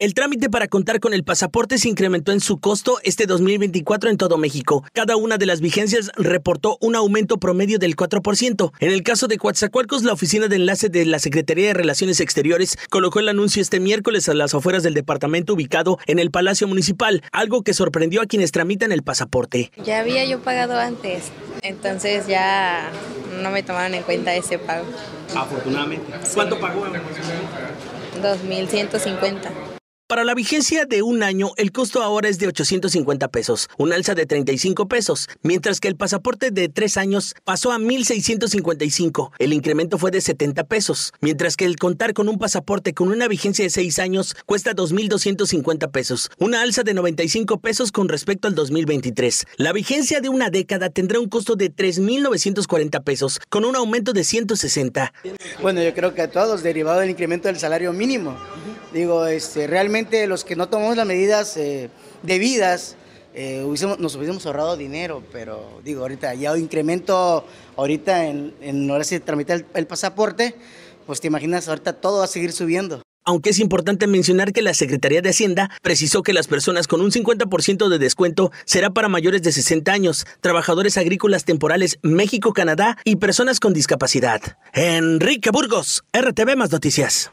El trámite para contar con el pasaporte se incrementó en su costo este 2024 en todo México. Cada una de las vigencias reportó un aumento promedio del 4%. En el caso de Coatzacoalcos, la oficina de enlace de la Secretaría de Relaciones Exteriores colocó el anuncio este miércoles a las afueras del departamento ubicado en el Palacio Municipal, algo que sorprendió a quienes tramitan el pasaporte. Ya había yo pagado antes, entonces ya no me tomaron en cuenta ese pago. Afortunadamente. ¿Cuánto pagó? 2.150. Para la vigencia de un año, el costo ahora es de 850 pesos, un alza de 35 pesos, mientras que el pasaporte de tres años pasó a 1.655. El incremento fue de 70 pesos, mientras que el contar con un pasaporte con una vigencia de seis años cuesta 2.250 pesos, una alza de 95 pesos con respecto al 2023. La vigencia de una década tendrá un costo de 3.940 pesos, con un aumento de 160. Bueno, yo creo que a todos, derivado del incremento del salario mínimo. Digo, este, realmente los que no tomamos las medidas eh, debidas, eh, nos hubiésemos ahorrado dinero, pero digo, ahorita ya incremento, ahorita en, hora de se tramita el pasaporte, pues te imaginas, ahorita todo va a seguir subiendo. Aunque es importante mencionar que la Secretaría de Hacienda precisó que las personas con un 50% de descuento será para mayores de 60 años, trabajadores agrícolas temporales México-Canadá y personas con discapacidad. Enrique Burgos, RTV Más Noticias.